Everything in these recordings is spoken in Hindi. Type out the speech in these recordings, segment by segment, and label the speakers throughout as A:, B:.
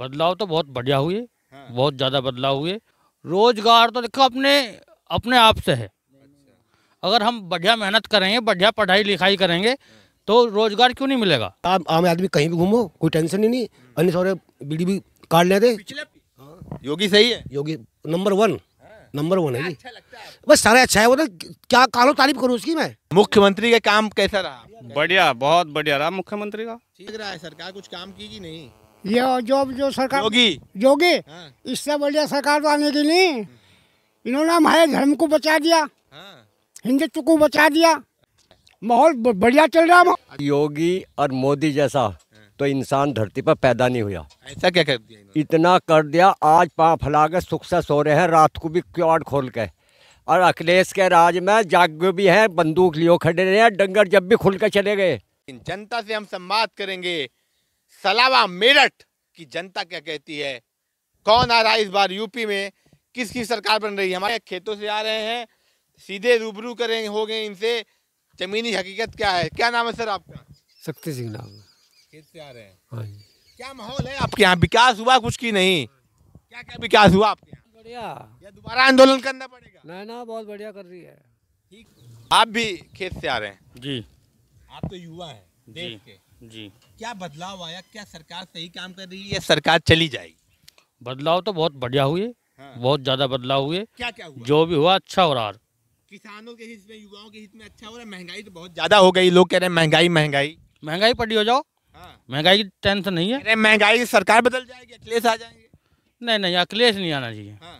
A: बदलाव तो बहुत बढ़िया हुए हाँ। बहुत ज़्यादा बदलाव हुए रोजगार तो देखो अपने अपने आप से है अच्छा। अगर हम बढ़िया मेहनत करेंगे बढ़िया पढ़ाई लिखाई करेंगे तो रोजगार क्यों नहीं मिलेगा
B: आप आम आदमी कहीं भी घूमो कोई टेंशन ही नहीं अन्य सौरे बीडी भी काट लेते योगी सही है योगी नंबर वन हाँ। नंबर वन है अच्छा बस सारे अच्छा है वो तो क्या कालो तारीफ करूँ उसकी मैं मुख्यमंत्री का काम कैसा
C: रहा
D: बढ़िया बहुत बढ़िया रहा मुख्यमंत्री का
C: ठीक रहा है
E: सरकार कुछ काम की नहीं
C: ये जो जो सरकार योगी योगी हाँ। इससे बढ़िया सरकार तो आने की नहीं इन्होंने हमारे धर्म को बचा दिया हाँ। हिंदुत्व को बचा दिया माहौल बढ़िया चल रहा है
F: योगी और मोदी जैसा हाँ। तो इंसान धरती पर पैदा नहीं हुआ ऐसा क्या कर दिया इतना कर दिया आज पाँव फैला के सुख से सो रहे हैं रात को भी क्यों खोल के और अखिलेश के राज में जाग भी है बंदूक लियो खड़े रहे हैं डंगर जब भी खुल के चले गए
E: जनता से हम संवाद करेंगे सलावा मेरठ की जनता क्या कहती है कौन आ रहा है इस बार यूपी में किसकी सरकार बन रही है हमारे खेतों से आ रहे हैं सीधे रूबरू करेंगे हो गए इनसे जमीनी हकीकत क्या है क्या नाम है सर आपका शक्ति सिंह नाम खेत से आ रहे हैं हाँ जी क्या माहौल है आपके यहाँ विकास हुआ कुछ की नहीं क्या क्या विकास हुआ आपके
C: यहाँ बढ़िया या दोबारा आंदोलन करना पड़ेगा ना ना बहुत बढ़िया कर रही है
E: ठीक आप भी खेत से आ रहे हैं जी
D: आप तो युवा हैं
E: देश के जी क्या बदलाव आया क्या सरकार सही काम कर रही है या सरकार चली जाएगी
A: बदलाव तो बहुत बढ़िया हुए हाँ। बहुत ज्यादा बदलाव हुए क्या क्या हुआ जो भी हुआ अच्छा हो रहा किसानों के हित में युवाओं के हित में अच्छा हो रहा है महंगाई तो बहुत ज्यादा हो गई लोग कह रहे हैं महंगाई महंगाई महंगाई पड़ी हो जाओ हाँ। महंगाई की टेंशन नहीं है अरे महंगाई सरकार बदल जाएगी अखिलेश आ जाएंगे नहीं नहीं अखिलेश नहीं आना चाहिए हाँ।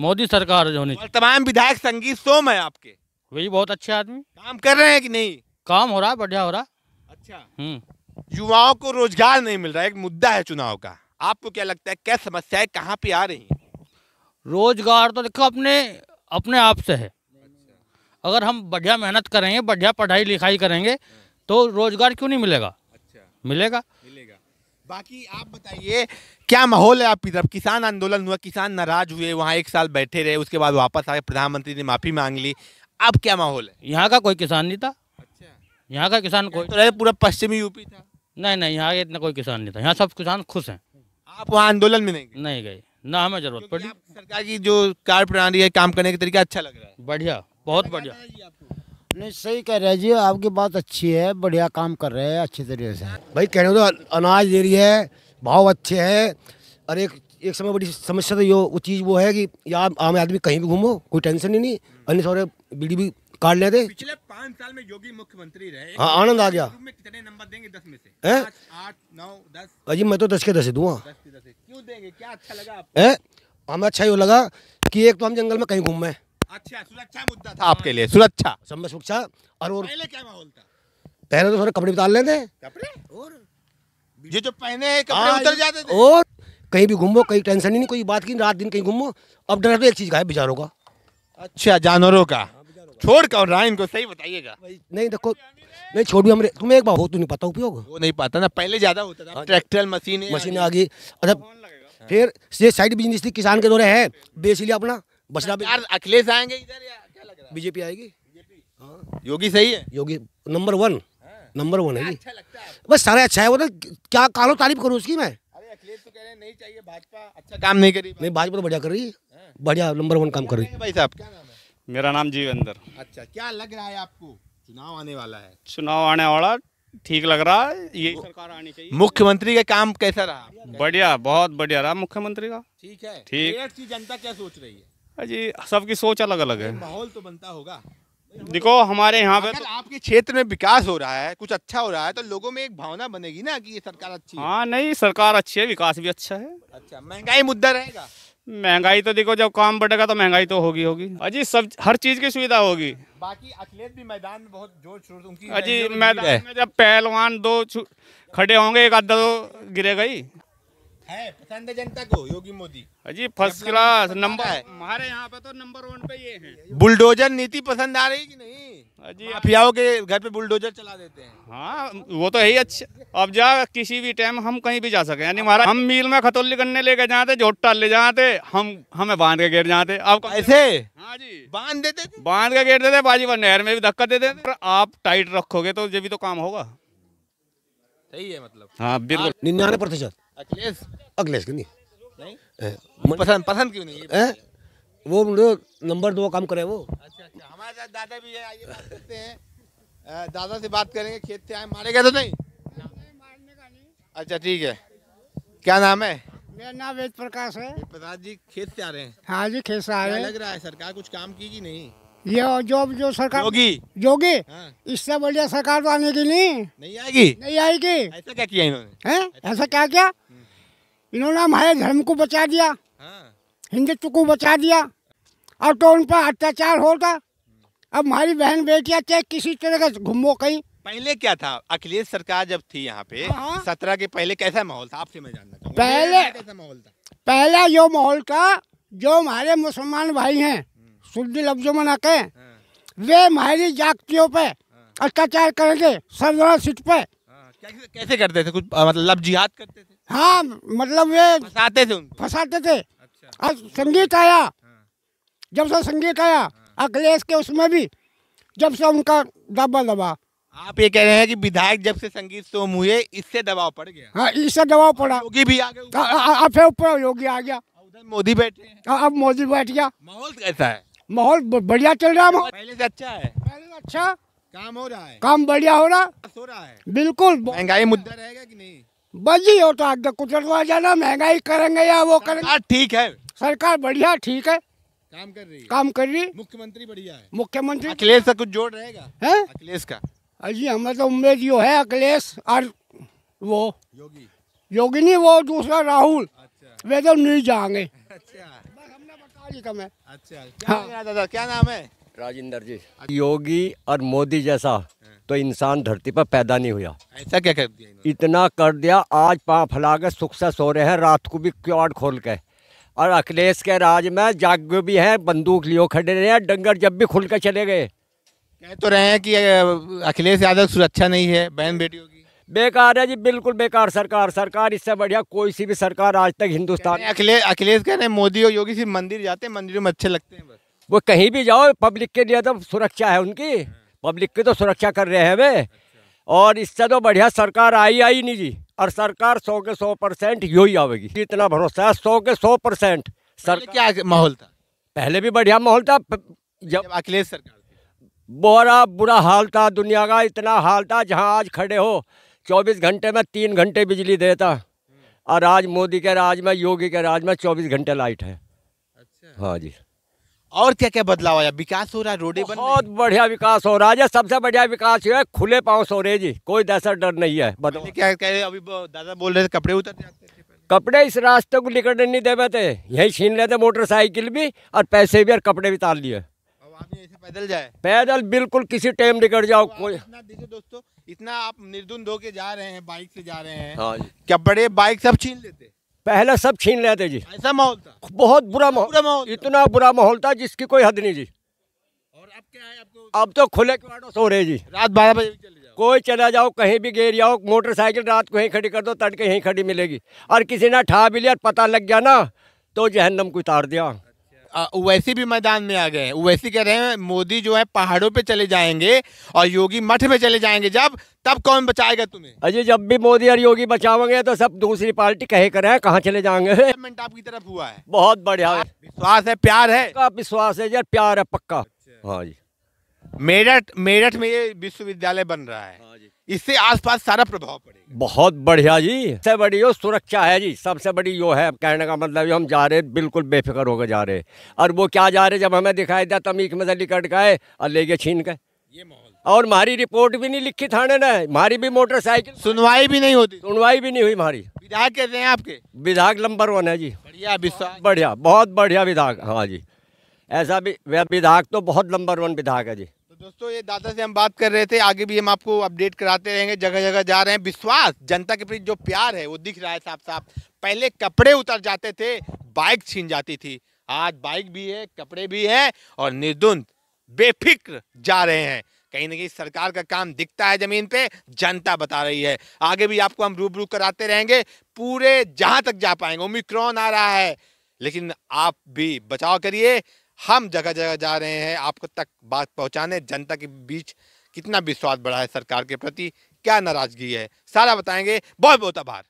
A: मोदी सरकार होनी चाहिए
E: तमाम विधायक संगीत सोम
A: है आपके वही बहुत अच्छे आदमी काम कर रहे हैं कि नहीं काम
E: हो रहा है बढ़िया हो रहा अच्छा हम्म। युवाओं को रोजगार नहीं मिल रहा है एक मुद्दा है चुनाव का
A: आपको क्या लगता है क्या है कहाँ पे आ रही है रोजगार तो देखो अपने अपने आप से है अच्छा। अगर हम बढ़िया मेहनत करेंगे बढ़िया पढ़ाई लिखाई करेंगे तो रोजगार क्यों नहीं मिलेगा अच्छा मिलेगा मिलेगा
E: बाकी आप बताइए क्या माहौल है आपकी तरफ किसान आंदोलन हुआ किसान नाराज हुए वहाँ एक साल बैठे रहे उसके बाद
A: वापस आए प्रधानमंत्री ने माफ़ी मांग ली अब क्या माहौल है यहाँ का कोई किसान नहीं था यहाँ का किसान कोई तो पूरा पश्चिमी यूपी था नहीं नहीं यहाँ इतना कोई किसान नहीं था यहाँ सब किसान खुश हैं आप वहाँ आंदोलन में नहीं गए? नहीं गए ना हमें जरूरत पड़ी सरकार की जो कार्य प्रणाली है काम करने का तरीका अच्छा लग रहा है बढ़िया बहुत बढ़िया नहीं
E: सही कह रहे हैं जी
C: आपकी बात
B: अच्छी है बढ़िया काम कर रहे हैं अच्छे तरीके से भाई कह हो तो अनाज दे रही है भाव अच्छे हैं और एक एक समय बड़ी समस्या तो यो वो चीज़ वो है कि या आम आदमी कहीं भी घूमो कोई टेंशन ही नहीं अन्य सौरे बीड़ी भी काट लेते पिछले पाँच साल में योगी मुख्यमंत्री रहे हाँ आनंद आ गया कितने नंबर देंगे दस में से आठ नौ दस अजी मैं तो दस के दस ही दूंगा हाँ। क्यों देंगे क्या अच्छा लगा हमें अच्छा ये लगा कि एक तो हम जंगल में कहीं घूम में अच्छा सुरक्षा मुद्दा था आपके लिए सुरक्षा सब सुरक्षा और पहले क्या माहौल था पहले तो थोड़े कपड़े उतार लेते
C: कपड़े और
E: ये जो पहने हैं कपड़े हाँ, उतर जाते
B: थे और कहीं भी घूमो कहीं टेंशन ही नहीं कोई बात की रात दिन कहीं घूमो अब डर तो एक चीज़ का है बेचारों का अच्छा जानवरों का छोड़ कौन रहा है इनको सही बताइएगा नहीं देखो नहीं छोड़ भी हमने तुम्हें एक बार हो तो नहीं पता उपयोग
E: वो नहीं पता ना पहले ज़्यादा होता था हाँ ट्रैक्टर मशीन हाँ मशीन आ गई
B: अच्छा फिर ये साइड बिजनेस थी किसान के दौरे है बेच लिया अपना बसरा यार अखिलेश आएंगे इधर या क्या लग रहा है बीजेपी आएगी हाँ योगी सही है योगी नंबर वन नंबर वन है बस सारा अच्छा है वो तो क्या कालो तारीफ करूँ उसकी मैं अखिलेश तो कह रहे हैं नहीं चाहिए भाजपा अच्छा काम नहीं करी नहीं भाजपा तो बढ़िया कर रही है हाँ। बढ़िया नंबर वन काम कर रही है भाई
E: साहब क्या नाम
D: मेरा नाम जीवेंद्र
E: अच्छा क्या लग रहा है आपको चुनाव आने वाला है
D: चुनाव आने वाला ठीक लग रहा है ये सरकार आनी चाहिए मुख्यमंत्री का काम कैसा रहा बढ़िया बहुत बढ़िया रहा मुख्यमंत्री का ठीक है ठीक
E: की जनता क्या सोच रही है जी सबकी सोच अलग अलग है माहौल तो बनता होगा देखो हमारे यहाँ पे तो, आपके क्षेत्र में विकास हो रहा है कुछ अच्छा हो रहा है तो लोगों में एक भावना बनेगी ना कि ये सरकार अच्छी
D: है हाँ नहीं सरकार अच्छी है विकास भी अच्छा है अच्छा महंगाई मुद्दा रहेगा महंगाई तो देखो जब काम बढ़ेगा तो महंगाई तो होगी होगी अजी सब हर चीज की सुविधा होगी
E: बाकी अखिलेश भी मैदान में बहुत जोर शोर दूंगी अजी मैदान में
D: जब पहलवान दो खड़े होंगे एक आधा दो गिरेगा ही
E: है पसंद है जनता को योगी मोदी अजी फर्स्ट क्लास नंबर है हमारे यहाँ पे तो नंबर वन पे ये है बुलडोजर नीति पसंद आ रही कि नहीं अजी हाँ अफियाओं के घर पे बुलडोजर चला
D: देते हैं हाँ वो तो है ही अच्छा अब जा किसी भी टाइम हम कहीं भी जा सके यानी हमारा हम मील में खतौली करने लेके जाते झोटा ले जाते हम हमें बांध के गिर जाते अब ऐसे हाँ
E: जी बांध देते
D: बांध के गिर देते बाजी पर नहर में भी धक्का देते आप टाइट रखोगे तो जब भी तो काम होगा
E: सही है मतलब
B: हाँ बिल्कुल निन्यानवे प्रतिशत अखिलेश अखिलेश के नहीं नहीं पसंद पसंद क्यों नहीं वो नंबर दो काम करे वो अच्छा अच्छा हमारे साथ दादा भी है
E: आइए बात करते हैं दादा से बात करेंगे खेत से आए मारे गए तो नहीं अच्छा ठीक है क्या नाम है मेरा नाम वेद प्रकाश है प्रकाश जी खेत से आ रहे हैं हाँ जी खेत से आ रहे हैं लग रहा है सरकार कुछ काम की कि नहीं
C: ये जो जो सरकार योगी योगी हाँ। इससे बढ़िया सरकार तो आने की नहीं नहीं आएगी नहीं आएगी ऐसा क्या किया इन्होंने ऐसा क्या किया इन्होंने हमारे धर्म को बचा दिया हाँ। हिंदुत्व को बचा दिया अब तो उन पर अत्याचार होता अब हमारी बहन बेटियां चाहे किसी तरह का घूमो कहीं
E: पहले क्या था अखिलेश सरकार जब थी यहाँ पे हाँ। सत्रह के पहले कैसा माहौल था आपसे मैं जानना पहले कैसा माहौल था
C: पहला जो माहौल था जो हमारे मुसलमान भाई हैं हम्म। शुद्ध लफ्जों में ना कहें हाँ। वे हमारी जागतियों पे अत्याचार करेंगे सरदार सीट पे
E: कैसे करते थे कुछ मतलब जिहाद करते
C: थे हाँ मतलब ये फसाते थे फसाते थे अच्छा। संगीत आया हाँ। जब से संगीत आया हाँ। अखिलेश के उसमें भी जब से उनका दबा दबा आप ये कह रहे हैं कि विधायक जब से संगीत
E: सोम हुए इससे दबाव पड़ गया
C: हाँ इससे दबाव पड़ा योगी भी आ गया अब फिर ऊपर योगी आ गया उधर मोदी बैठे हैं हाँ, अब मोदी बैठ गया
E: माहौल कैसा है
C: माहौल बढ़िया चल रहा है पहले से अच्छा है पहले से अच्छा काम हो रहा है काम बढ़िया हो रहा हो रहा है बिल्कुल महंगाई मुद्दा रहेगा कि नहीं बजी होता तो है कुटरवा जाना महंगाई करेंगे या वो करेंगे ठीक है सरकार बढ़िया ठीक है काम कर रही है काम कर रही मुख्यमंत्री बढ़िया है मुख्यमंत्री अखिलेश का कुछ जोड़ रहेगा है अखिलेश का जी हमें तो उम्मीद यो है अखिलेश और वो योगी योगी नहीं वो दूसरा राहुल अच्छा। वे तो नहीं जाएंगे अच्छा अच्छा हाँ।
F: क्या, हाँ। क्या नाम है राजेंद्र जी योगी और मोदी जैसा तो इंसान धरती पर पैदा नहीं हुआ ऐसा क्या कर दिया इतना कर दिया आज पाँव फैला के सुख से सो रहे हैं रात को भी क्वाड खोल के और अखिलेश के राज में जाग भी है बंदूक लियो खड़े रहे हैं डंगर जब भी खुल के चले गए कह तो रहे हैं कि अखिलेश यादव सुरक्षा नहीं है बहन बेटियों की बेकार है जी बिल्कुल बेकार सरकार सरकार इससे बढ़िया कोई सी भी सरकार आज तक हिंदुस्तान अखिलेश अखिलेश कह रहे हैं मोदी और योगी सिर्फ मंदिर जाते हैं मंदिरों में अच्छे लगते हैं बस वो कहीं भी जाओ पब्लिक के लिए तो सुरक्षा है उनकी पब्लिक की तो सुरक्षा कर रहे हैं वे और इससे तो बढ़िया सरकार आई आई नहीं जी और सरकार सौ के सौ परसेंट यो ही आवेगी इतना भरोसा है सौ के सौ परसेंट सर क्या माहौल था पहले भी बढ़िया माहौल था जब अखिलेश सरकार बोरा बुरा हाल था दुनिया का इतना हाल था जहाँ आज खड़े हो चौबीस घंटे में तीन घंटे बिजली देता हम्म। और आज मोदी के राज में योगी के राज में चौबीस घंटे लाइट है अच्छा हाँ जी और क्या क्या बदलाव आया विकास हो रहा है रोडे बहुत बढ़िया विकास हो रहा है सबसे बढ़िया विकास है खुले पाँव सो रहे जी कोई दहशत डर नहीं है बताओ क्या कह रहे अभी दादा बोल रहे थे कपड़े उतर कपड़े इस रास्ते को निकलने नहीं दे थे यही छीन लेते मोटरसाइकिल भी और पैसे भी और कपड़े भी तार लिए पैदल जाए पैदल बिल्कुल किसी टाइम निकल जाओ तो कोई देखिए दोस्तों इतना आप
E: धो के जा रहे हैं बाइक से जा रहे हैं
F: हाँ कपड़े बाइक सब छीन लेते पहले सब छीन लेते जी ऐसा माहौल था बहुत बुरा माहौल इतना बुरा माहौल था जिसकी कोई हद नहीं जी और अब क्या है आपको अब तो खुले क्वार्टर सो रहे जी रात बारह बजे कोई चला जाओ कहीं भी गेर जाओ मोटरसाइकिल रात को यहीं खड़ी कर दो तड़के यहीं खड़ी मिलेगी और किसी ने
E: ठा भी लिया पता लग गया ना तो जहन्नम को उतार दिया ओवैसी भी मैदान में आ गए हैं ओवैसी कह रहे हैं मोदी जो है पहाड़ों पे चले जाएंगे और योगी मठ में चले जाएंगे जब तब कौन बचाएगा तुम्हें अजय जब भी मोदी और योगी बचावेंगे तो सब दूसरी पार्टी कहे करे
F: कहाँ चले जाएंगे
E: आपकी तरफ हुआ है
F: बहुत बढ़िया विश्वास है प्यार है विश्वास है यार
E: प्यार है पक्का अच्छा। हाँ जी मेरठ मेरठ में ये विश्वविद्यालय बन रहा है हाँ जी इससे आसपास सारा प्रभाव पड़ेगा बहुत बढ़िया जी सबसे बड़ी यो सुरक्षा है जी सबसे
F: बड़ी यो है कहने का मतलब हम जा रहे बिल्कुल बेफिक्र होकर जा रहे और वो क्या जा रहे जब हमें दिखाई दिया तब एक मजा लिकट गए और ले गए छीन गए ये और हमारी रिपोर्ट भी नहीं लिखी थाने ने हमारी भी मोटरसाइकिल सुनवाई भी नहीं होती सुनवाई भी नहीं हुई हमारी विधायक कहते हैं आपके विधायक नंबर वन है जी बढ़िया विश्वास बढ़िया बहुत बढ़िया विधायक हाँ जी ऐसा भी
E: विधायक तो बहुत नंबर वन विधायक है
F: जी दोस्तों
E: ये दादा से हम बात कर रहे थे आगे भी हम आपको अपडेट कराते रहेंगे जगह जगह जा रहे हैं विश्वास जनता के प्रति जो प्यार है वो दिख रहा है साफ साफ पहले कपड़े उतर जाते थे बाइक छीन जाती थी आज बाइक भी है कपड़े भी हैं और निर्द्वंद बेफिक्र जा रहे हैं कहीं ना कहीं सरकार का काम दिखता है जमीन पे जनता बता रही है आगे भी आपको हम रूबरू कराते रहेंगे पूरे जहां तक जा पाएंगे ओमिक्रॉन आ रहा है लेकिन आप भी बचाव करिए हम जगह जगह जा रहे हैं आपको तक बात पहुँचाने जनता के बीच कितना विश्वास बढ़ा है सरकार के प्रति क्या नाराजगी है सारा बताएंगे बहुत बहुत आभार